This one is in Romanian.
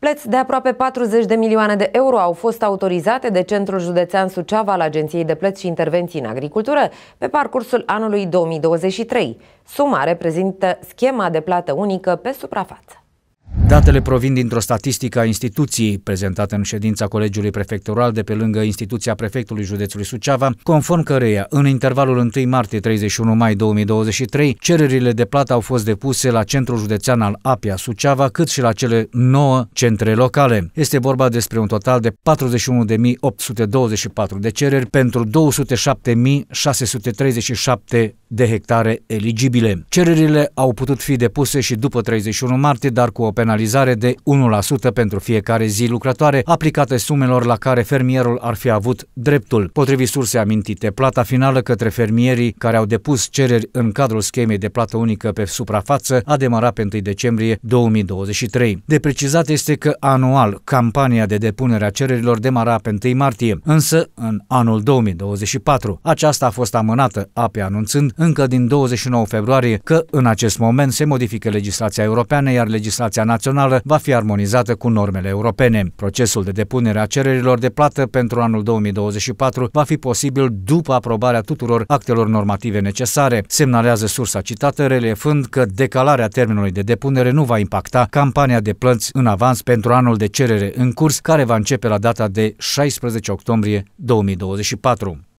Plăți de aproape 40 de milioane de euro au fost autorizate de Centrul Județean Suceava al Agenției de Plăți și Intervenții în Agricultură pe parcursul anului 2023. Suma reprezintă schema de plată unică pe suprafață. Datele provin dintr-o statistică a instituției prezentată în ședința Colegiului Prefectural de pe lângă instituția prefectului județului Suceava, conform căreia în intervalul 1 martie 31 mai 2023 cererile de plată au fost depuse la Centrul Județean al Apia Suceava, cât și la cele 9 centre locale. Este vorba despre un total de 41.824 de cereri pentru 207.637 de hectare eligibile. Cererile au putut fi depuse și după 31 martie, dar cu o penalizare de 1% pentru fiecare zi lucrătoare aplicate sumelor la care fermierul ar fi avut dreptul. Potrivit surse amintite, plata finală către fermierii care au depus cereri în cadrul schemei de plată unică pe suprafață a demarat pe 1 decembrie 2023. De precizat este că anual campania de depunere a cererilor demara pe 1 martie, însă în anul 2024. Aceasta a fost amânată, APE anunțând încă din 29 februarie că în acest moment se modifică legislația europeană, iar legislația națională va fi armonizată cu normele europene. Procesul de depunere a cererilor de plată pentru anul 2024 va fi posibil după aprobarea tuturor actelor normative necesare, semnalează sursa citată, relefând că decalarea termenului de depunere nu va impacta campania de plăți în avans pentru anul de cerere în curs, care va începe la data de 16 octombrie 2024.